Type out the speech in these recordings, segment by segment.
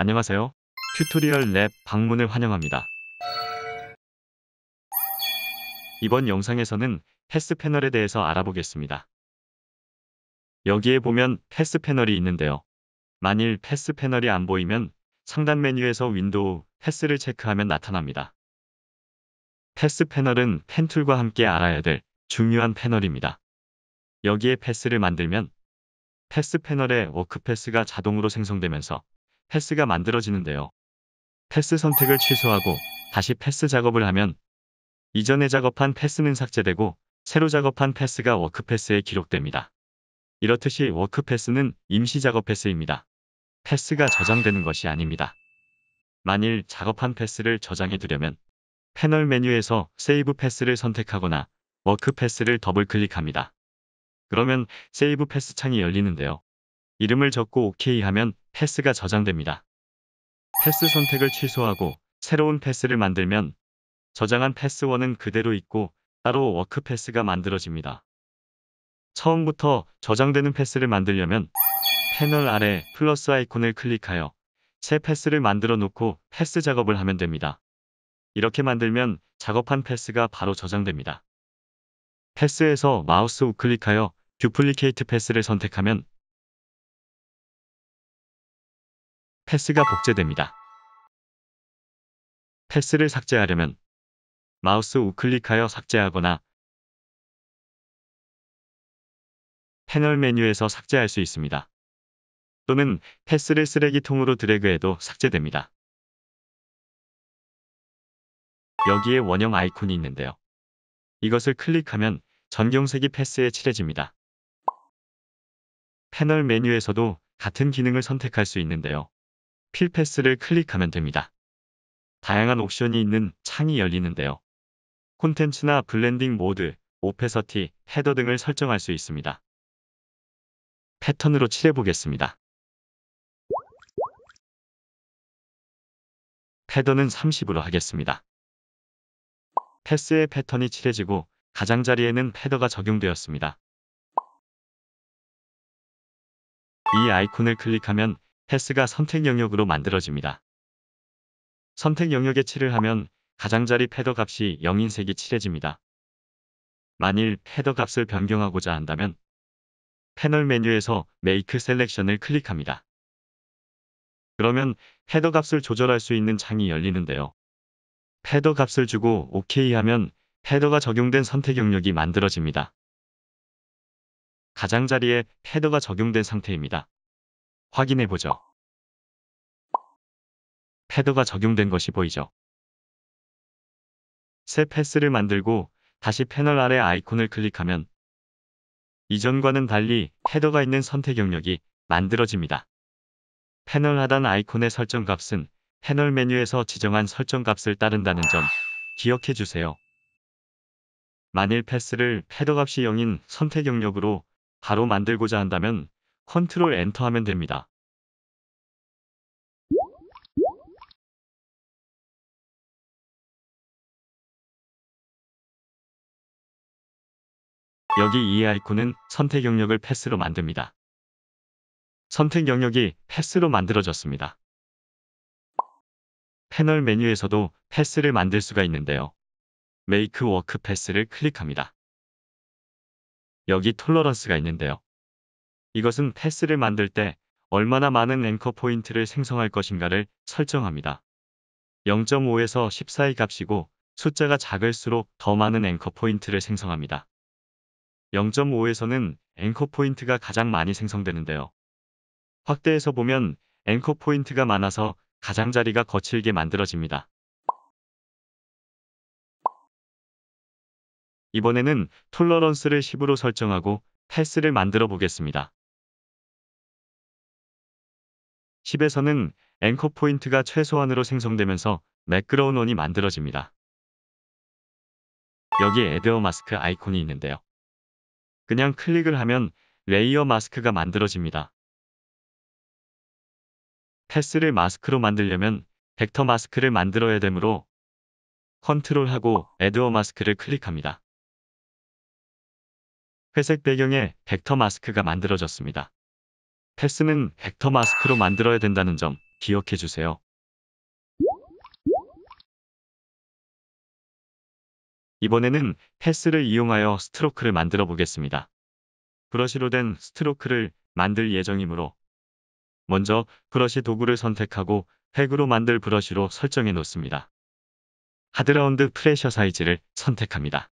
안녕하세요. 튜토리얼 랩 방문을 환영합니다. 이번 영상에서는 패스 패널에 대해서 알아보겠습니다. 여기에 보면 패스 패널이 있는데요. 만일 패스 패널이 안 보이면 상단 메뉴에서 윈도우 패스를 체크하면 나타납니다. 패스 패널은 펜툴과 함께 알아야 될 중요한 패널입니다. 여기에 패스를 만들면 패스 패널에 워크패스가 자동으로 생성되면서 패스가 만들어지는데요. 패스 선택을 취소하고 다시 패스 작업을 하면 이전에 작업한 패스는 삭제되고 새로 작업한 패스가 워크패스에 기록됩니다. 이렇듯이 워크패스는 임시 작업 패스입니다. 패스가 저장되는 것이 아닙니다. 만일 작업한 패스를 저장해두려면 패널 메뉴에서 세이브 패스를 선택하거나 워크 패스를 더블 클릭합니다. 그러면 세이브 패스 창이 열리는데요. 이름을 적고 OK 하면 패스가 저장됩니다. 패스 선택을 취소하고 새로운 패스를 만들면 저장한 패스원은 그대로 있고 따로 워크 패스가 만들어집니다. 처음부터 저장되는 패스를 만들려면 패널 아래 플러스 아이콘을 클릭하여 새 패스를 만들어 놓고 패스 작업을 하면 됩니다. 이렇게 만들면 작업한 패스가 바로 저장됩니다. 패스에서 마우스 우클릭하여 듀플리케이트 패스를 선택하면 패스가 복제됩니다. 패스를 삭제하려면 마우스 우클릭하여 삭제하거나 패널 메뉴에서 삭제할 수 있습니다. 또는 패스를 쓰레기통으로 드래그해도 삭제됩니다. 여기에 원형 아이콘이 있는데요. 이것을 클릭하면 전경색이 패스에 칠해집니다. 패널 메뉴에서도 같은 기능을 선택할 수 있는데요. 필패스를 클릭하면 됩니다. 다양한 옵션이 있는 창이 열리는데요. 콘텐츠나 블렌딩 모드, 오페서티, 헤더 등을 설정할 수 있습니다. 패턴으로 칠해보겠습니다. 패더는 30으로 하겠습니다. 패스의 패턴이 칠해지고 가장자리에는 패더가 적용되었습니다. 이 아이콘을 클릭하면 패스가 선택 영역으로 만들어집니다. 선택 영역에 7을 하면 가장자리 패더 값이 0인색이 칠해집니다. 만일 패더 값을 변경하고자 한다면 패널 메뉴에서 Make Selection을 클릭합니다. 그러면 패더 값을 조절할 수 있는 창이 열리는데요. 패더 값을 주고 OK 하면 패더가 적용된 선택 영역이 만들어집니다. 가장자리에 패더가 적용된 상태입니다. 확인해보죠. 패드가 적용된 것이 보이죠. 새 패스를 만들고 다시 패널 아래 아이콘을 클릭하면 이전과는 달리 패드가 있는 선택 영역이 만들어집니다. 패널 하단 아이콘의 설정 값은 패널 메뉴에서 지정한 설정 값을 따른다는 점 기억해 주세요. 만일 패스를 패드 값이 0인 선택 영역으로 바로 만들고자 한다면 컨트롤 엔터 하면 됩니다. 여기 이 아이콘은 선택 영역을 패스로 만듭니다. 선택 영역이 패스로 만들어졌습니다. 패널 메뉴에서도 패스를 만들 수가 있는데요. 메이크 워크 패스를 클릭합니다. 여기 톨러런스가 있는데요. 이것은 패스를 만들 때 얼마나 많은 앵커 포인트를 생성할 것인가를 설정합니다. 0.5에서 1 4의 값이고 숫자가 작을수록 더 많은 앵커 포인트를 생성합니다. 0.5에서는 앵커 포인트가 가장 많이 생성되는데요. 확대해서 보면 앵커 포인트가 많아서 가장자리가 거칠게 만들어집니다. 이번에는 톨러런스를 10으로 설정하고 패스를 만들어 보겠습니다. 힙에서는 앵커 포인트가 최소한으로 생성되면서 매끄러운 원이 만들어집니다. 여기 에드어 마스크 아이콘이 있는데요. 그냥 클릭을 하면 레이어 마스크가 만들어집니다. 패스를 마스크로 만들려면 벡터 마스크를 만들어야 되므로 컨트롤하고 에드어 마스크를 클릭합니다. 회색 배경에 벡터 마스크가 만들어졌습니다. 패스는 벡터 마스크로 만들어야 된다는 점 기억해 주세요. 이번에는 패스를 이용하여 스트로크를 만들어 보겠습니다. 브러쉬로 된 스트로크를 만들 예정이므로 먼저 브러쉬 도구를 선택하고 획으로 만들 브러쉬로 설정해 놓습니다. 하드라운드 프레셔 사이즈를 선택합니다.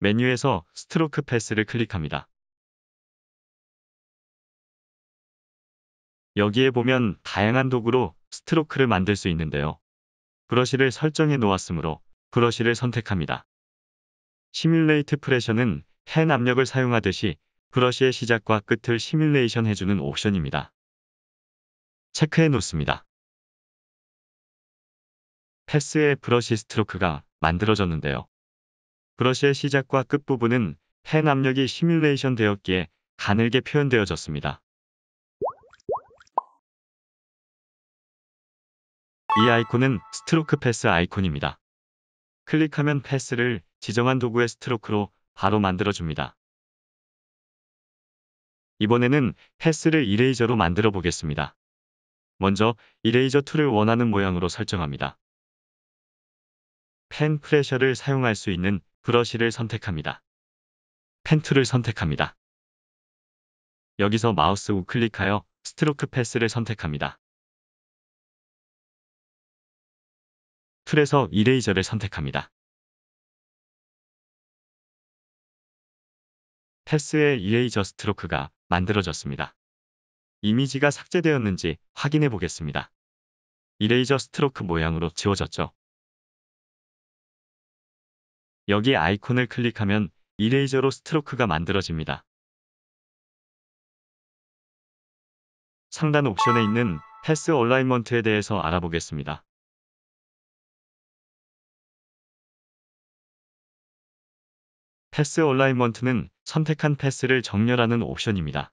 메뉴에서 스트로크 패스를 클릭합니다. 여기에 보면 다양한 도구로 스트로크를 만들 수 있는데요. 브러쉬를 설정해 놓았으므로 브러쉬를 선택합니다. 시뮬레이트 프레셔는 펜 압력을 사용하듯이 브러쉬의 시작과 끝을 시뮬레이션 해주는 옵션입니다. 체크해 놓습니다. 패스의 브러쉬 스트로크가 만들어졌는데요. 브러쉬의 시작과 끝부분은 펜 압력이 시뮬레이션 되었기에 가늘게 표현되어졌습니다. 이 아이콘은 스트로크 패스 아이콘입니다. 클릭하면 패스를 지정한 도구의 스트로크로 바로 만들어줍니다. 이번에는 패스를 이레이저로 만들어 보겠습니다. 먼저 이레이저 툴을 원하는 모양으로 설정합니다. 펜 프레셔를 사용할 수 있는 브러쉬를 선택합니다. 펜 툴을 선택합니다. 여기서 마우스 우클릭하여 스트로크 패스를 선택합니다. 툴에서 이레이저를 선택합니다. 패스의 이레이저 스트로크가 만들어졌습니다. 이미지가 삭제되었는지 확인해 보겠습니다. 이레이저 스트로크 모양으로 지워졌죠. 여기 아이콘을 클릭하면 이레이저로 스트로크가 만들어집니다. 상단 옵션에 있는 패스 얼라인먼트에 대해서 알아보겠습니다. 패스 얼라인먼트는 선택한 패스를 정렬하는 옵션입니다.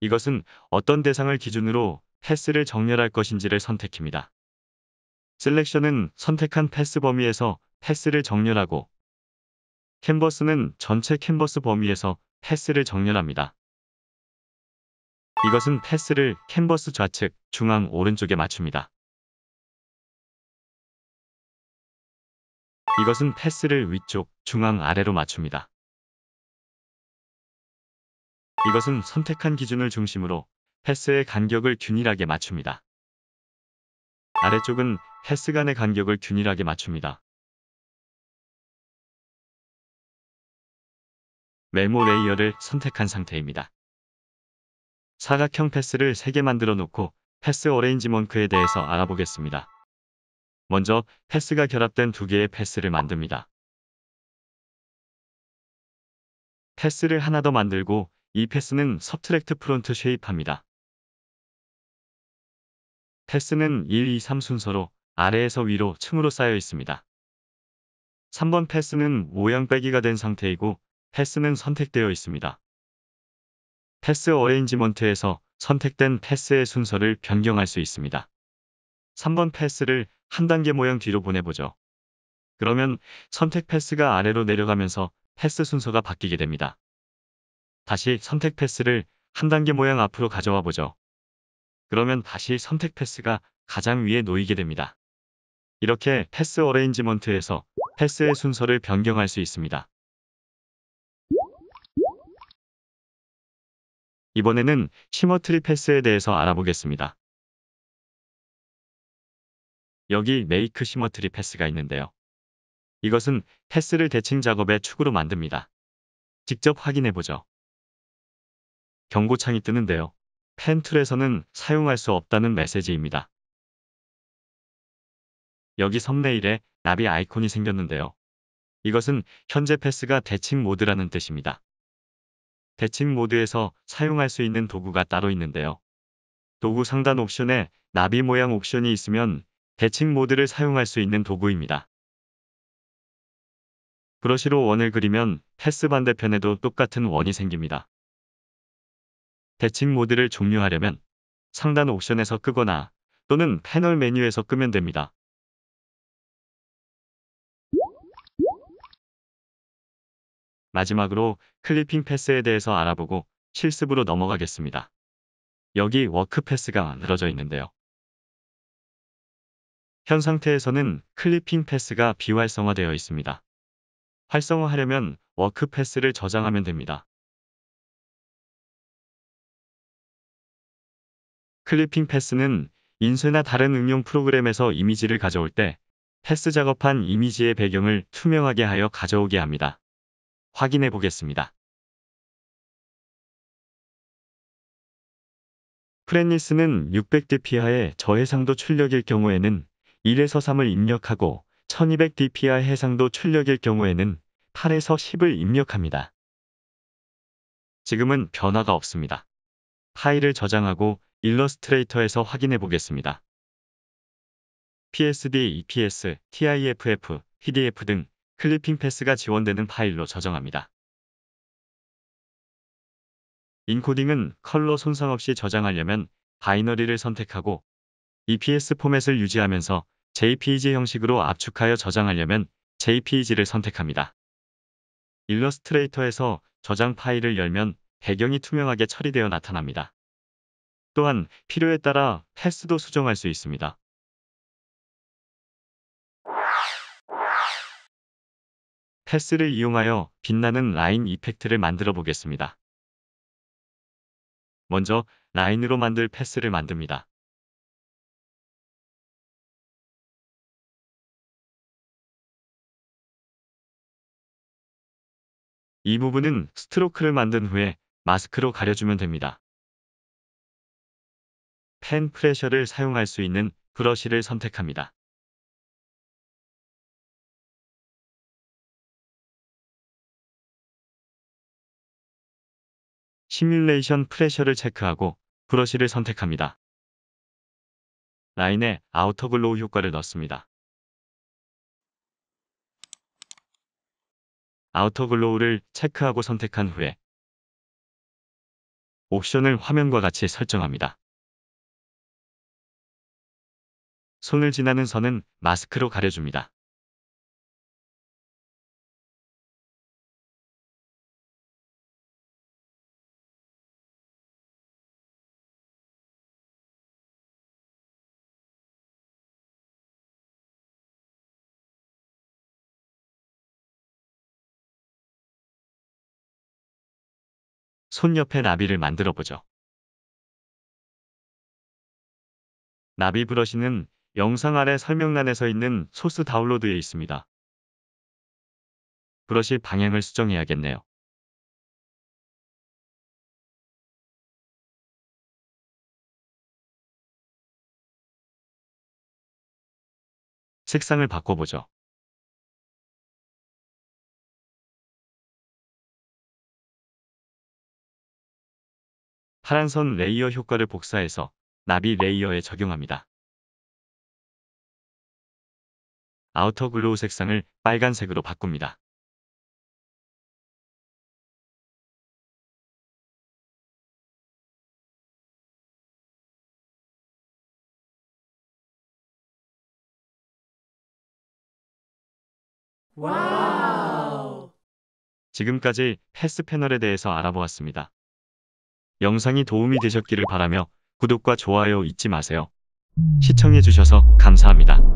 이것은 어떤 대상을 기준으로 패스를 정렬할 것인지를 선택합니다 셀렉션은 선택한 패스 범위에서 패스를 정렬하고 캔버스는 전체 캔버스 범위에서 패스를 정렬합니다. 이것은 패스를 캔버스 좌측, 중앙, 오른쪽에 맞춥니다. 이것은 패스를 위쪽, 중앙, 아래로 맞춥니다. 이것은 선택한 기준을 중심으로 패스의 간격을 균일하게 맞춥니다. 아래쪽은 패스 간의 간격을 균일하게 맞춥니다. 메모 레이어를 선택한 상태입니다. 사각형 패스를 3개 만들어 놓고 패스 어레인지먼크에 대해서 알아보겠습니다. 먼저 패스가 결합된 두 개의 패스를 만듭니다. 패스를 하나 더 만들고 이 패스는 서트랙트 프론트 쉐입합니다. 패스는 1, 2, 3 순서로 아래에서 위로 층으로 쌓여 있습니다. 3번 패스는 모양 빼기가 된 상태이고 패스는 선택되어 있습니다. 패스 어레인지먼트에서 선택된 패스의 순서를 변경할 수 있습니다. 3번 패스를 한 단계 모양 뒤로 보내보죠. 그러면 선택 패스가 아래로 내려가면서 패스 순서가 바뀌게 됩니다. 다시 선택 패스를 한 단계 모양 앞으로 가져와 보죠. 그러면 다시 선택 패스가 가장 위에 놓이게 됩니다. 이렇게 패스 어레인지먼트에서 패스의 순서를 변경할 수 있습니다. 이번에는 시머트리 패스에 대해서 알아보겠습니다. 여기 메이크 시머트리 패스가 있는데요. 이것은 패스를 대칭 작업의 축으로 만듭니다. 직접 확인해보죠. 경고창이 뜨는데요. 펜 툴에서는 사용할 수 없다는 메시지입니다. 여기 섬네일에 나비 아이콘이 생겼는데요. 이것은 현재 패스가 대칭 모드라는 뜻입니다. 대칭 모드에서 사용할 수 있는 도구가 따로 있는데요. 도구 상단 옵션에 나비 모양 옵션이 있으면 대칭 모드를 사용할 수 있는 도구입니다. 브러쉬로 원을 그리면 패스 반대편에도 똑같은 원이 생깁니다. 대칭 모드를 종료하려면 상단 옵션에서 끄거나 또는 패널 메뉴에서 끄면 됩니다. 마지막으로 클리핑 패스에 대해서 알아보고 실습으로 넘어가겠습니다. 여기 워크 패스가 만들어져 있는데요. 현 상태에서는 클리핑 패스가 비활성화되어 있습니다. 활성화하려면 워크 패스를 저장하면 됩니다. 클리핑 패스는 인쇄나 다른 응용 프로그램에서 이미지를 가져올 때 패스 작업한 이미지의 배경을 투명하게 하여 가져오게 합니다. 확인해 보겠습니다. 프렌리스는 600dp 하의 저해상도 출력일 경우에는 1에서 3을 입력하고 1200dpi 해상도 출력일 경우에는 8에서 10을 입력합니다. 지금은 변화가 없습니다. 파일을 저장하고 일러스트레이터에서 확인해 보겠습니다. PSD, EPS, TIFF, PDF 등 클리핑 패스가 지원되는 파일로 저장합니다. 인코딩은 컬러 손상 없이 저장하려면 바이너리를 선택하고 EPS 포맷을 유지하면서 JPG 형식으로 압축하여 저장하려면 JPG를 선택합니다. 일러스트레이터에서 저장 파일을 열면 배경이 투명하게 처리되어 나타납니다. 또한 필요에 따라 패스도 수정할 수 있습니다. 패스를 이용하여 빛나는 라인 이펙트를 만들어 보겠습니다. 먼저 라인으로 만들 패스를 만듭니다. 이 부분은 스트로크를 만든 후에 마스크로 가려주면 됩니다. 펜 프레셔를 사용할 수 있는 브러쉬를 선택합니다. 시뮬레이션 프레셔를 체크하고 브러쉬를 선택합니다. 라인에 아우터글로우 효과를 넣습니다. 아우터 글로우를 체크하고 선택한 후에 옵션을 화면과 같이 설정합니다. 손을 지나는 선은 마스크로 가려줍니다. 손 옆에 나비를 만들어 보죠. 나비 브러쉬는 영상 아래 설명란에서 있는 소스 다운로드에 있습니다. 브러쉬 방향을 수정해야겠네요. 색상을 바꿔보죠. 파란 선 레이어 효과를 복사해서 나비 레이어에 적용합니다. 아우터 글로우 색상을 빨간색으로 바꿉니다. 와우! 지금까지 패스 패널에 대해서 알아보았습니다. 영상이 도움이 되셨기를 바라며 구독과 좋아요 잊지 마세요. 음. 시청해주셔서 감사합니다.